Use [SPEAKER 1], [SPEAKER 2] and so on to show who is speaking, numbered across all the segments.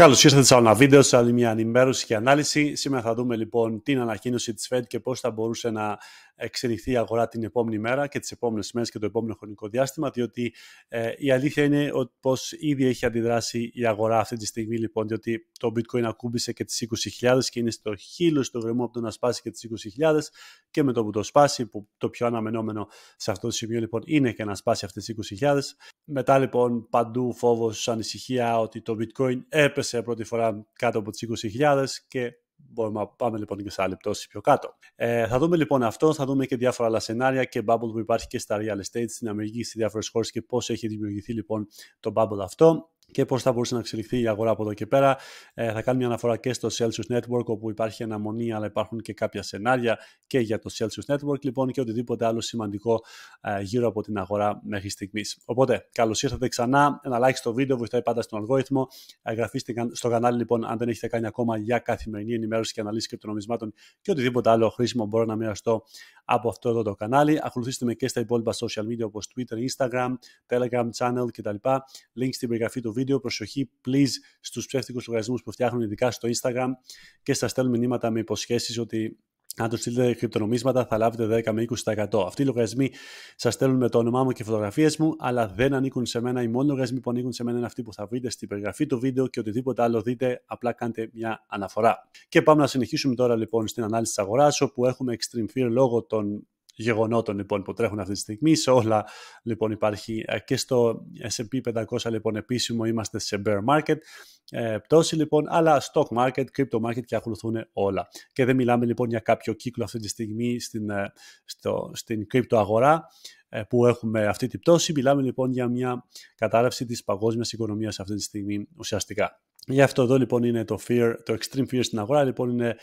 [SPEAKER 1] Καλώς ήρθατε σε ένα βίντεο, σε άλλη μια ενημέρωση και ανάλυση. Σήμερα θα δούμε λοιπόν την ανακοίνωση της Fed και πώς θα μπορούσε να εξελιχθεί η αγορά την επόμενη μέρα και τις επόμενες μέρες και το επόμενο χρονικό διάστημα, διότι ε, η αλήθεια είναι ότι πώς ήδη έχει αντιδράσει η αγορά αυτή τη στιγμή, λοιπόν, διότι το bitcoin ακούμπησε και τις 20.000 και είναι στο χείλο στο γρεμό από το να σπάσει και τις 20.000 και με το που το σπάσει, που το πιο αναμενόμενο σε αυτό το σημείο, λοιπόν, είναι και να σπάσει αυτές τις 20.000. Μετά, λοιπόν, παντού φόβος, ανησυχία ότι το bitcoin έπεσε πρώτη φορά κάτω από τις 20.000 και Μπορούμε να πάμε λοιπόν και σε άλλη πτώση πιο κάτω. Ε, θα δούμε λοιπόν αυτό, θα δούμε και διάφορα άλλα σενάρια και bubble που υπάρχει και στα real estate στην Αμερική, σε διάφορες χώρες και πώς έχει δημιουργηθεί λοιπόν το bubble αυτό και πώς θα μπορούσε να εξελιχθεί η αγορά από εδώ και πέρα. Ε, θα κάνω μια αναφορά και στο Celsius Network, όπου υπάρχει αναμονή, αλλά υπάρχουν και κάποια σενάρια και για το Celsius Network, λοιπόν, και οτιδήποτε άλλο σημαντικό ε, γύρω από την αγορά μέχρι στιγμής. Οπότε, καλώς ήρθατε ξανά. Ένα like στο βίντεο βοηθάει πάντα στον αλγόριθμο. εγγραφήστε στο κανάλι, λοιπόν, αν δεν έχετε κάνει ακόμα για καθημερινή ενημέρωση και αναλύση κρυπτονομισμάτων και οτιδήποτε άλλο χρήσιμο μπορώ να μοιραστώ από αυτό εδώ το κανάλι. Ακολουθήστε με και στα υπόλοιπα social media όπως Twitter, Instagram, Telegram channel κτλ. Link στην περιγραφή του βίντεο. Προσοχή, please, στους ψεύτικους λογαριασμούς που φτιάχνουν, ειδικά στο Instagram και σα στέλνουν μηνύματα με υποσχέσεις ότι αν του στείλετε κρυπτονομίσματα θα λάβετε 10 με 20%. Αυτοί οι λογαριασμοί σας στέλνουν με το όνομά μου και φωτογραφίες μου, αλλά δεν ανήκουν σε μένα. Οι μόνοι λογαριασμοί που ανήκουν σε μένα είναι αυτοί που θα βρείτε στην περιγραφή του βίντεο και οτιδήποτε άλλο δείτε, απλά κάντε μια αναφορά. Και πάμε να συνεχίσουμε τώρα λοιπόν στην ανάλυση της αγοράς, όπου έχουμε extreme fear λόγω των γεγονότων λοιπόν, που τρέχουν αυτή τη στιγμή. Σε όλα λοιπόν υπάρχει ε, και στο S&P 500 λοιπόν επίσημο είμαστε σε bear market ε, πτώση λοιπόν, αλλά stock market, crypto market και ακολουθούν όλα. Και δεν μιλάμε λοιπόν για κάποιο κύκλο αυτή τη στιγμή στην, ε, στο, στην crypto αγορά ε, που έχουμε αυτή την πτώση. Μιλάμε λοιπόν για μια κατάρρευση της παγκόσμιας οικονομίας αυτή τη στιγμή ουσιαστικά. Γι' αυτό εδώ λοιπόν είναι το fear, το extreme fear στην αγορά, λοιπόν είναι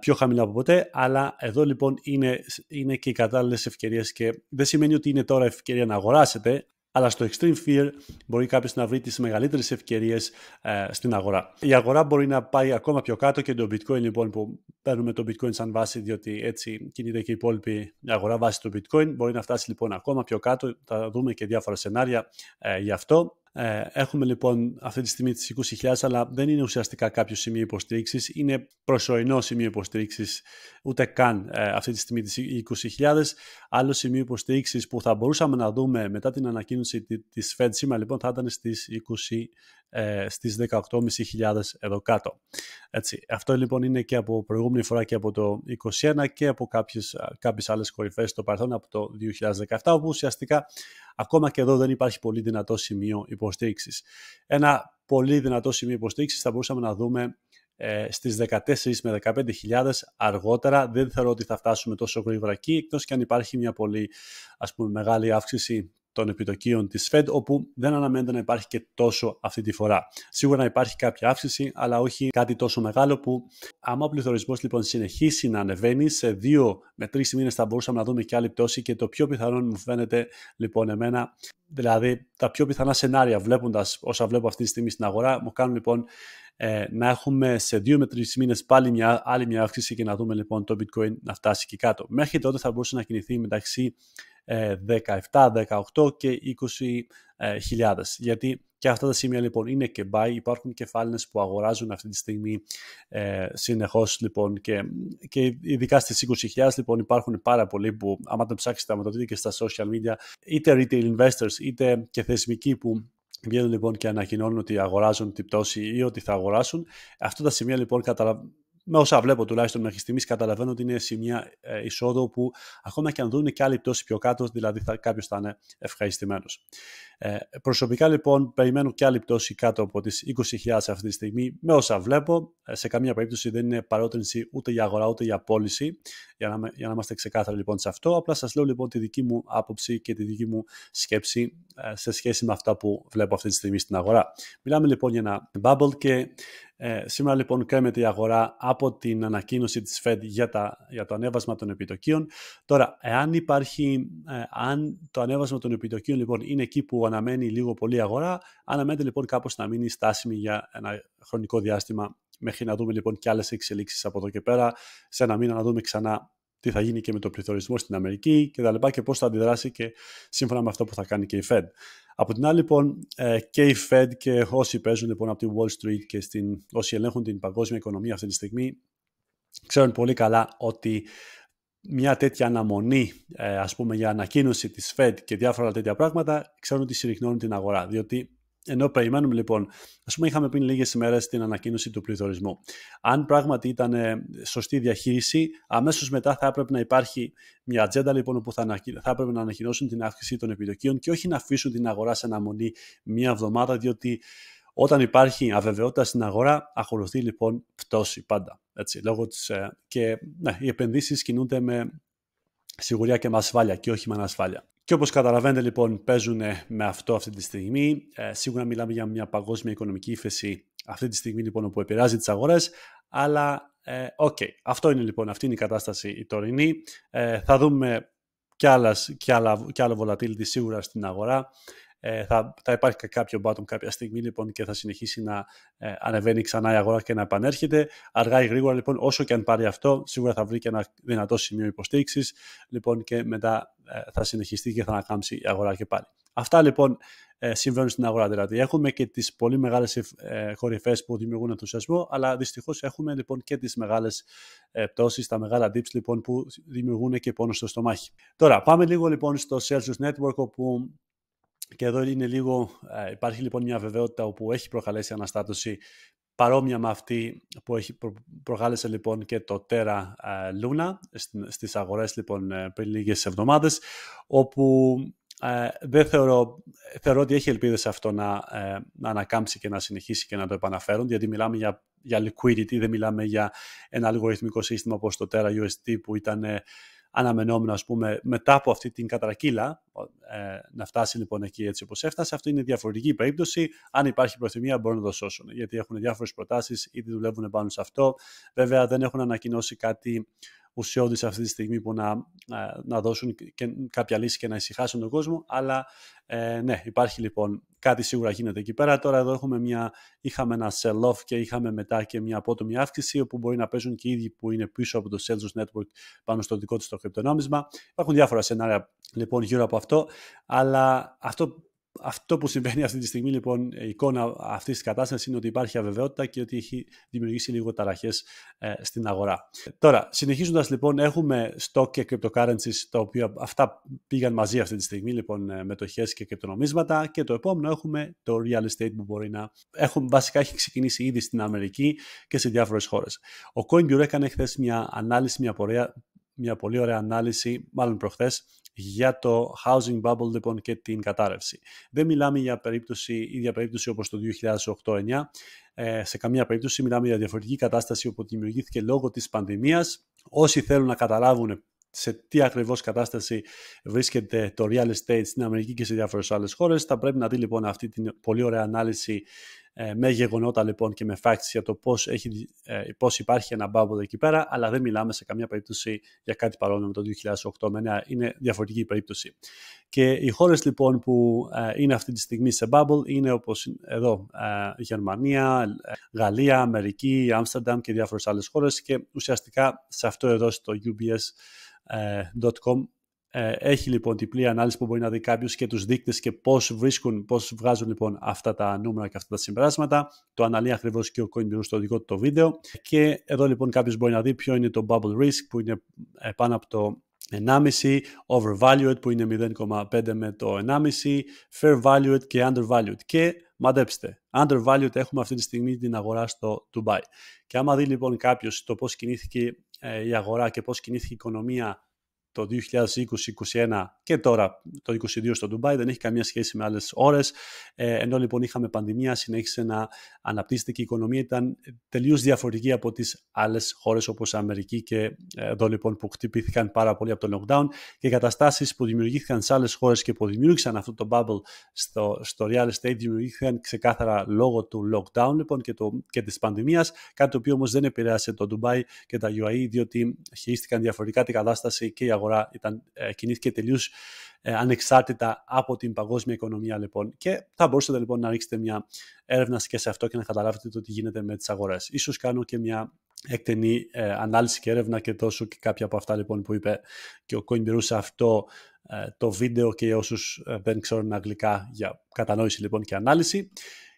[SPEAKER 1] πιο χαμηλά από ποτέ, αλλά εδώ λοιπόν είναι, είναι και οι κατάλληλες ευκαιρίες και δεν σημαίνει ότι είναι τώρα ευκαιρία να αγοράσετε, αλλά στο extreme fear μπορεί κάποιος να βρει τις μεγαλύτερες ευκαιρίες ε, στην αγορά. Η αγορά μπορεί να πάει ακόμα πιο κάτω και το bitcoin λοιπόν που παίρνουμε το bitcoin σαν βάση διότι έτσι κινείται και η υπόλοιπη αγορά βάση του bitcoin μπορεί να φτάσει λοιπόν ακόμα πιο κάτω, θα δούμε και διάφορα σενάρια ε, γι' αυτό. Ε, έχουμε λοιπόν αυτή τη στιγμή τις 20.000, αλλά δεν είναι ουσιαστικά κάποιο σημείο υποστήριξης, είναι προσωρινό σημείο υποστήριξης, ούτε καν ε, αυτή τη στιγμή τις 20.000. Άλλο σημείο υποστήριξης που θα μπορούσαμε να δούμε μετά την ανακοίνωση της Fed σήμερα λοιπόν θα ήταν στις ε, στις 18.500 εδώ κάτω. Έτσι. Αυτό λοιπόν είναι και από προηγούμενη φορά και από το 2021 και από κάποιες, κάποιες άλλες κορυφές στο παρελθόν από το 2017 όπου ουσιαστικά ακόμα και εδώ δεν υπάρχει πολύ δυνατό σημείο υποστήριξης. Ένα πολύ δυνατό σημείο υποστήριξης θα μπορούσαμε να δούμε ε, στις 14 με 15.000 αργότερα. Δεν θεωρώ ότι θα φτάσουμε τόσο γρήγορα εκεί, εκτός και αν υπάρχει μια πολύ ας πούμε, μεγάλη αύξηση των επιτοκίων της Fed, όπου δεν αναμένεται να υπάρχει και τόσο αυτή τη φορά. Σίγουρα να υπάρχει κάποια αύξηση, αλλά όχι κάτι τόσο μεγάλο που άμα ο πληθωρισμός λοιπόν συνεχίσει να ανεβαίνει, σε δύο με τρεις μήνες θα μπορούσαμε να δούμε και άλλη πτώση και το πιο πιθανό μου φαίνεται λοιπόν εμένα, δηλαδή τα πιο πιθανά σενάρια βλέποντας όσα βλέπω αυτή τη στιγμή στην αγορά, μου κάνουν λοιπόν ε, να έχουμε σε δύο με τρεις μήνες πάλι μια, άλλη μια αύξηση και να δούμε λοιπόν το bitcoin να φτάσει και κάτω. Μέχρι τότε θα μπορούσε να κινηθεί μεταξύ 17, ε, 18 και 20 ε, χιλιάδες. Γιατί και αυτά τα σημεία λοιπόν είναι και buy, υπάρχουν κεφάλινες που αγοράζουν αυτή τη στιγμή ε, συνεχώς λοιπόν και, και ειδικά στις 20.000 λοιπόν υπάρχουν πάρα πολλοί που άμα το ψάξετε, άμα το και στα social media είτε retail investors είτε και θεσμικοί που Βγαίνουν λοιπόν και ανακοινώνουν ότι αγοράζουν την πτώση ή ότι θα αγοράσουν. Αυτά τα σημεία λοιπόν καταλαβαίνουν με όσα βλέπω τουλάχιστον μέχρι στιγμής, καταλαβαίνω ότι είναι σημεία ε, εισόδου που ακόμα και αν δουν και άλλη πτώση πιο κάτω, δηλαδή κάποιος θα είναι ευχαριστημένος. Ε, προσωπικά λοιπόν περιμένω και άλλη πτώση κάτω από τις 20.000 αυτή τη στιγμή, με όσα βλέπω. Ε, σε καμία περίπτωση δεν είναι παρότρινση ούτε για αγορά ούτε για πώληση, για να, για να είμαστε ξεκάθαροι λοιπόν σε αυτό. Απλά σας λέω λοιπόν τη δική μου άποψη και τη δική μου σκέψη ε, σε σχέση με αυτά που βλέπω αυτή τη στιγμή στην αγορά. Μιλάμε λοιπόν για ένα bubble και ε, σήμερα λοιπόν κρέμεται η αγορά από την ανακοίνωση της Fed για, τα, για το ανέβασμα των επιτοκίων. Τώρα, εάν υπάρχει, ε, αν το ανέβασμα των επιτοκίων λοιπόν είναι εκεί που αναμένει λίγο πολύ η αγορά, αναμένεται λοιπόν κάπως να μείνει στάσιμη για ένα χρονικό διάστημα μέχρι να δούμε λοιπόν και άλλες εξελίξεις από εδώ και πέρα, σε ένα μήνα να δούμε ξανά τι θα γίνει και με το πληθωρισμό στην Αμερική και τα λοιπά και πώς θα αντιδράσει και σύμφωνα με αυτό που θα κάνει και η Fed. Από την άλλη λοιπόν ε, και η Fed και όσοι παίζουν λοιπόν από τη Wall Street και στην, όσοι ελέγχουν την παγκόσμια οικονομία αυτή τη στιγμή ξέρουν πολύ καλά ότι μια τέτοια αναμονή ε, ας πούμε για ανακοίνωση της Fed και διάφορα τέτοια πράγματα ξέρουν ότι συρριχνώνουν την αγορά διότι ενώ περιμένουμε λοιπόν, Ας πούμε είχαμε πριν λίγες ημέρες την ανακοίνωση του πληθωρισμού. Αν πράγματι ήταν σωστή διαχείριση, αμέσως μετά θα έπρεπε να υπάρχει μια ατζέντα λοιπόν που θα, θα έπρεπε να ανακοινώσουν την αύξηση των επιδοκίων και όχι να αφήσουν την αγορά σε αναμονή μία εβδομάδα, διότι όταν υπάρχει αβεβαιότητα στην αγορά, ακολουθεί λοιπόν πτώση πάντα. Έτσι, λόγω της, ε, και ναι, οι επενδύσεις κινούνται με σιγουριά και με ασφάλεια και όχι με ανασφάλεια. Και όπως καταλαβαίνετε λοιπόν παίζουν με αυτό αυτή τη στιγμή. Ε, σίγουρα μιλάμε για μια παγκόσμια οικονομική ύφεση αυτή τη στιγμή λοιπόν που επηρεάζει τις αγορές. Αλλά ε, οκ, ε, αυτό είναι λοιπόν, αυτή η κατάσταση η τωρινή. Ε, θα δούμε κι, κι, άλλα, κι άλλο volatility σίγουρα στην αγορά. Ε, θα, θα υπάρχει κάποιο bottom κάποια στιγμή λοιπόν και θα συνεχίσει να ε, ανεβαίνει ξανά η αγορά και να επανέρχεται. Αργά ή γρήγορα λοιπόν, όσο και αν πάρει αυτό, σίγουρα θα βρει και ένα δυνατό σημείο υποστήριξης λοιπόν, και μετά ε, θα συνεχιστεί και θα ανακάμψει η αγορά και πάλι. Αυτά λοιπόν ε, συμβαίνουν στην αγορά. Δηλαδή, έχουμε και τις πολύ μεγάλες ε, κορυφές που δημιουργούν ενθουσιασμό, αλλά δυστυχώς έχουμε λοιπόν και τις μεγάλες ε, πτώσεις, τα μεγάλα dips λοιπόν που δημιουργούν και πόνο στο στομάχι. Τώρα, πάμε λίγο λοιπόν στο Celsius Network, όπου και εδώ είναι λίγο, ε, υπάρχει λοιπόν μια βεβαιότητα όπου έχει προκαλέσει αναστάτωση παρόμοια με αυτή που έχει προκάλεσε λοιπόν και το Terra ε, Luna στις αγορές λοιπόν ε, πριν λίγες εβδομάδες όπου δεν θεωρώ, θεωρώ ότι έχει ελπίδες αυτό να, ε, να ανακάμψει και να συνεχίσει και να το επαναφέρουν γιατί μιλάμε για, για liquidity, δεν μιλάμε για ένα αλγοριθμικό σύστημα όπως το Terra USD που ήταν αναμενόμενο ας πούμε μετά από αυτή την κατρακύλα ε, να φτάσει λοιπόν εκεί έτσι όπως έφτασε. Αυτό είναι διαφορετική περίπτωση. Αν υπάρχει προθυμία μπορούν να το σώσουν ναι, γιατί έχουν διάφορες προτάσεις, ήδη δουλεύουν πάνω σε αυτό. Βέβαια δεν έχουν ανακοινώσει κάτι ουσιώδης αυτή τη στιγμή που να, ε, να δώσουν κάποια λύση και να ησυχάσουν τον κόσμο. Αλλά ε, ναι, υπάρχει λοιπόν κάτι σίγουρα γίνεται εκεί πέρα. Τώρα εδώ έχουμε μια, είχαμε ένα sell-off και είχαμε μετά και μια απότομη αύξηση όπου μπορεί να παίζουν και οι ίδιοι που είναι πίσω από το Celsius Network πάνω στο δικό τους το κρυπτονόμισμα. Υπάρχουν διάφορα σενάρια λοιπόν γύρω από αυτό, αλλά αυτό αυτό που συμβαίνει αυτή τη στιγμή, λοιπόν, η εικόνα αυτής της κατάστασης είναι ότι υπάρχει αβεβαιότητα και ότι έχει δημιουργήσει λίγο ταραχές ε, στην αγορά. Τώρα, συνεχίζοντας, λοιπόν, έχουμε stock και cryptocurrencies, τα οποία αυτά πήγαν μαζί αυτή τη στιγμή, λοιπόν, ε, μετοχέ και κρυπτονομίσματα. Και το επόμενο έχουμε το real estate που μπορεί να βασικά έχει ξεκινήσει ήδη στην Αμερική και σε διάφορες χώρες. Ο CoinBureau έκανε χθες μια ανάλυση, μια πορεία μια πολύ ωραία ανάλυση, μάλλον προχθές, για το housing bubble λοιπόν και την κατάρρευση. Δεν μιλάμε για περίπτωση, ίδια περίπτωση όπως το 2008-2009. Ε, σε καμία περίπτωση μιλάμε για διαφορετική κατάσταση όπου δημιουργήθηκε λόγω της πανδημίας. Όσοι θέλουν να καταλάβουν σε τι ακριβώς κατάσταση βρίσκεται το real estate στην Αμερική και σε διάφορες άλλες χώρες. Θα πρέπει να δει λοιπόν αυτή την πολύ ωραία ανάλυση ε, με γεγονότα λοιπόν και με facts για το πώς, έχει, ε, πώς υπάρχει ένα bubble εκεί πέρα, αλλά δεν μιλάμε σε καμία περίπτωση για κάτι παρόμοιο με το 2008 με είναι διαφορετική η περίπτωση. Και οι χώρες λοιπόν που ε, είναι αυτή τη στιγμή σε bubble είναι όπως εδώ Γερμανία, Γαλλία, Αμερική, Άμστερνταμ και διάφορες άλλες χώρες και ουσιαστικά σε αυτό εδώ στο ubs.com ε, έχει λοιπόν την πλήρη ανάλυση που μπορεί να δει κάποιος και τους δείκτες και πώς βρίσκουν, πώς βγάζουν λοιπόν αυτά τα νούμερα και αυτά τα συμπεράσματα. Το αναλύει ακριβώς και ο CoinBureau στο δικό του το βίντεο. Και εδώ λοιπόν κάποιος μπορεί να δει ποιο είναι το bubble risk που είναι ε, πάνω από το 1,5, overvalued που είναι 0,5 με το 1,5, fair valued και undervalued. Και μαντέψτε, undervalued έχουμε αυτή τη στιγμή την αγορά στο Dubai. Και άμα δει λοιπόν κάποιος το πώς κινήθηκε ε, η αγορά και πώς κινήθηκε η οικονομία το 2020-2021 και τώρα το 2022 στο Ντουμπάι δεν έχει καμία σχέση με άλλες ώρες. Ε, ενώ λοιπόν είχαμε πανδημία, συνέχισε να αναπτύσσεται και η οικονομία ήταν τελείως διαφορετική από τις άλλες χώρες όπως Αμερική και ε, εδώ λοιπόν που χτυπήθηκαν πάρα πολύ από το lockdown και οι καταστάσεις που δημιουργήθηκαν σε άλλες χώρες και που δημιούργησαν αυτό το bubble στο, στο real estate δημιουργήθηκαν ξεκάθαρα λόγω του lockdown λοιπόν και, το, και της πανδημίας, κάτι το οποίο όμως δεν επηρέασε το Ντουμπάι και τα UAE διότι χειρίστηκαν διαφορετικά την κατάσταση και η αγορά αγορά ήταν, ε, κινήθηκε τελείως ε, ανεξάρτητα από την παγκόσμια οικονομία λοιπόν. Και θα μπορούσατε λοιπόν να ρίξετε μια έρευνα και σε αυτό και να καταλάβετε το τι γίνεται με τις αγορές. Ίσως κάνω και μια εκτενή ε, ανάλυση και έρευνα και τόσο και κάποια από αυτά λοιπόν που είπε και ο Κόιμπιρού σε αυτό ε, το βίντεο και όσους δεν ξέρουν αγγλικά για κατανόηση λοιπόν και ανάλυση.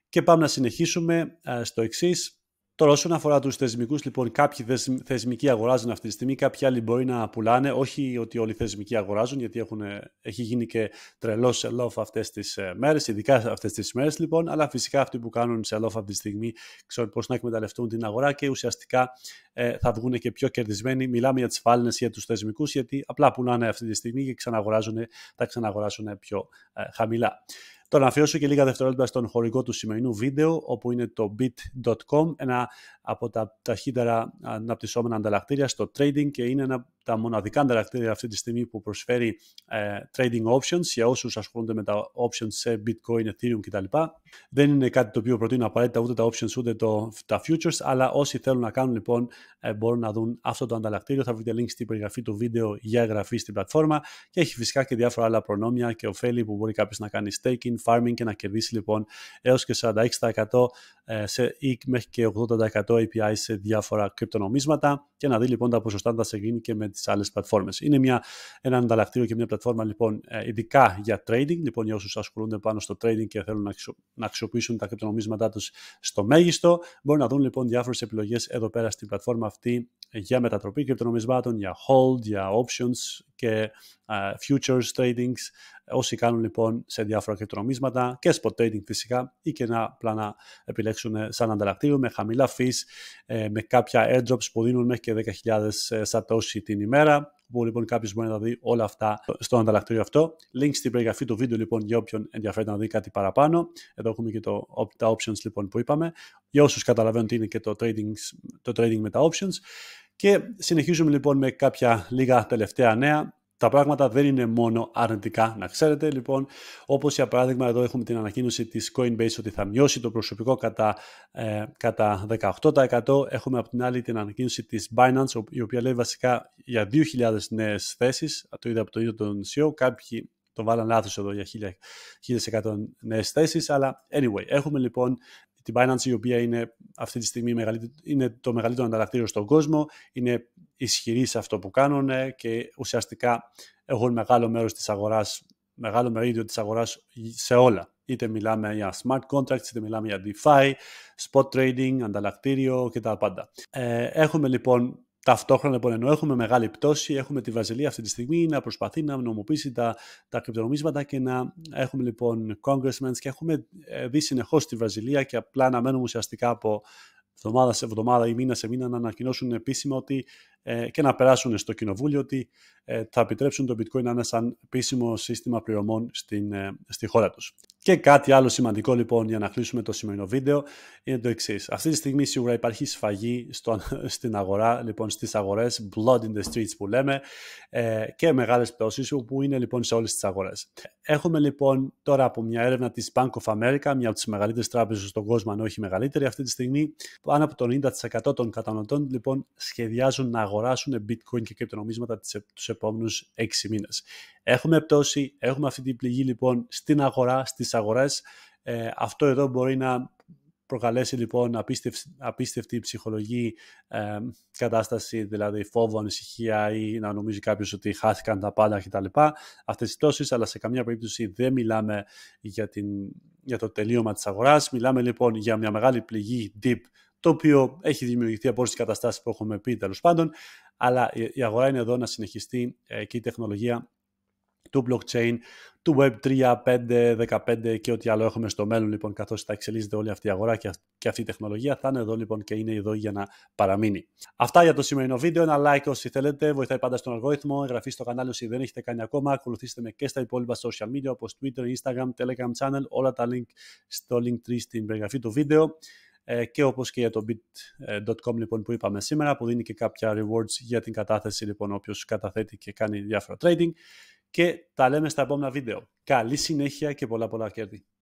[SPEAKER 1] Και πάμε να συνεχίσουμε στο εξής. Τώρα, όσον αφορά τους θεσμικούς, λοιπόν, κάποιοι θεσμικοί αγοράζουν αυτή τη στιγμή, κάποιοι άλλοι μπορεί να πουλάνε. Όχι ότι όλοι οι θεσμικοί αγοράζουν, γιατί έχουν, έχει γίνει και τρελός sell-off αυτές τις ε, μέρες, ειδικά αυτές τις μέρες, λοιπόν. Αλλά φυσικά αυτοί που κανουν σε sell-off αυτή τη στιγμή ξέρουν πώς να εκμεταλλευτούν την αγορά και ουσιαστικά ε, θα βγουν και πιο κερδισμένοι. Μιλάμε για τις φάλαινες για τους θεσμικούς, γιατί απλά πουλάνε αυτή τη στιγμή και ξαναγοράζουν, θα ξαναγοράσουν πιο ε, χαμηλά. Τώρα να αφιώσω και λίγα δευτερόλεπτα στον χορηγό του σημερινού βίντεο, όπου είναι το bit.com, ένα από τα ταχύτερα αναπτυσσόμενα ανταλλακτήρια στο trading και είναι ένα από τα μοναδικά ανταλλακτήρια αυτή τη στιγμή που προσφέρει ε, trading options για όσους ασχολούνται με τα options σε bitcoin, ethereum κτλ. Δεν είναι κάτι το οποίο προτείνω απαραίτητα ούτε τα options ούτε το, τα futures, αλλά όσοι θέλουν να κάνουν λοιπόν ε, μπορούν να δουν αυτό το ανταλλακτήριο. Θα βρείτε link στην περιγραφή του βίντεο για εγγραφή στην πλατφόρμα και έχει φυσικά και διάφορα άλλα προνόμια και ωφέλη που μπορεί κάποιος να κάνει staking, farming και να κερδίσει λοιπόν έως και 46% ε, σε, ή μέχρι και 80% API σε διάφορα κρυπτονομίσματα και να δει λοιπόν τα ποσοστά θα σε γίνει και με τις άλλες πλατφόρμες. Είναι μια, ένα ανταλλακτήριο και μια πλατφόρμα λοιπόν ε, ειδικά για trading, λοιπόν για όσους ασχολούνται πάνω στο trading και θέλουν να, να αξιοποιήσουν τα κρυπτονομίσματά τους στο μέγιστο, μπορούν να δουν λοιπόν διάφορες επιλογές εδώ πέρα στην πλατφόρμα αυτή για μετατροπή κρυπτονομισμάτων, για hold, για options, και futures tradings, όσοι κάνουν λοιπόν σε διάφορα κρυπτονομίσματα και spot trading φυσικά ή και να απλά να επιλέξουν ε, σαν ανταλλακτήριο με χαμηλά fees, ε, με κάποια airdrops που δίνουν μέχρι και 10.000 ε, satoshi την ημέρα που λοιπόν κάποιος μπορεί να δει όλα αυτά στο ανταλλακτήριο αυτό. Link στην περιγραφή του βίντεο λοιπόν για όποιον ενδιαφέρεται να δει κάτι παραπάνω. Εδώ έχουμε και το, τα options λοιπόν που είπαμε. Για όσους καταλαβαίνουν τι είναι και το trading, το trading με τα options. Και συνεχίζουμε λοιπόν με κάποια λίγα τελευταία νέα. Τα πράγματα δεν είναι μόνο αρνητικά, να ξέρετε. Λοιπόν, όπως για παράδειγμα εδώ έχουμε την ανακοίνωση της Coinbase ότι θα μειώσει το προσωπικό κατά, ε, κατά 18%. Έχουμε από την άλλη την ανακοίνωση της Binance, η οποία λέει βασικά για 2.000 νέες θέσεις. Το είδα από το ίδιο τον CEO. Κάποιοι το βάλαν λάθος εδώ για 1.100 νέες θέσεις, αλλά anyway, έχουμε λοιπόν την Binance η οποία είναι αυτή τη στιγμή είναι το μεγαλύτερο ανταλλακτήριο στον κόσμο, είναι ισχυρή σε αυτό που κάνουν και ουσιαστικά έχουν μεγάλο μέρος της αγοράς, μεγάλο μερίδιο της αγοράς σε όλα. Είτε μιλάμε για smart contracts, είτε μιλάμε για DeFi, spot trading, ανταλλακτήριο και τα πάντα. Ε, έχουμε λοιπόν Ταυτόχρονα, λοιπόν, ενώ έχουμε μεγάλη πτώση, έχουμε τη Βραζιλία αυτή τη στιγμή να προσπαθεί να νομοποιήσει τα, τα κρυπτονομίσματα και να έχουμε λοιπόν congressmen και έχουμε ε, δει συνεχώς τη Βραζιλία και απλά αναμένουμε ουσιαστικά από εβδομάδα σε εβδομάδα ή μήνα σε μήνα να ανακοινώσουν επίσημα ότι ε, και να περάσουν στο κοινοβούλιο ότι ε, θα επιτρέψουν το bitcoin να είναι σαν επίσημο σύστημα πληρωμών στην, ε, στη χώρα τους. Και κάτι άλλο σημαντικό λοιπόν για να κλείσουμε το σημερινό βίντεο είναι το εξής. Αυτή τη στιγμή σίγουρα υπάρχει σφαγή στο, στην αγορά, λοιπόν στις αγορές, blood in the streets που λέμε και μεγάλες πτώσεις που είναι λοιπόν σε όλες τις αγορές. Έχουμε λοιπόν τώρα από μια έρευνα της Bank of America, μια από τις μεγαλύτερες τράπεζες στον κόσμο αν όχι μεγαλύτερη αυτή τη στιγμή, πάνω από το 90% των καταναλωτών λοιπόν σχεδιάζουν να αγοράσουν αγοράσουν bitcoin και κρυπτονομίσματα τους επόμενους 6 μήνες. Έχουμε πτώση, έχουμε αυτή την πληγή λοιπόν στην αγορά, στις αγορές. Ε, αυτό εδώ μπορεί να προκαλέσει λοιπόν απίστευτη, απίστευτη ψυχολογική ε, κατάσταση, δηλαδή φόβο, ανησυχία ή να νομίζει κάποιος ότι χάθηκαν τα πάντα κτλ. Αυτές οι πτώσεις, αλλά σε καμία περίπτωση δεν μιλάμε για, την, για το τελείωμα της αγοράς. Μιλάμε λοιπόν για μια μεγάλη πληγή deep το οποίο έχει δημιουργηθεί από όλες τις καταστάσεις που έχουμε πει τέλος πάντων. Αλλά η αγορά είναι εδώ να συνεχιστεί ε, και η τεχνολογία του blockchain, του web 3, 5, 15 και ό,τι άλλο έχουμε στο μέλλον λοιπόν καθώς θα εξελίσσεται όλη αυτή η αγορά και αυτή η τεχνολογία θα είναι εδώ λοιπόν και είναι εδώ για να παραμείνει. Αυτά για το σημερινό βίντεο, ένα like όσοι θέλετε, βοηθάει πάντα στον αλγόριθμο, εγγραφή στο κανάλι όσοι δεν έχετε κάνει ακόμα, ακολουθήστε με και στα υπόλοιπα social media όπως Twitter, Instagram, Telegram channel, όλα τα link στο link 3 στην περιγραφή του βίντεο. Ε, και όπως και για το bit.com λοιπόν, που είπαμε σήμερα που δίνει και κάποια rewards για την κατάθεση λοιπόν όποιος καταθέτει και κάνει διάφορα trading και τα λέμε στα επόμενα βίντεο. Καλή συνέχεια και πολλά πολλά κέρδη.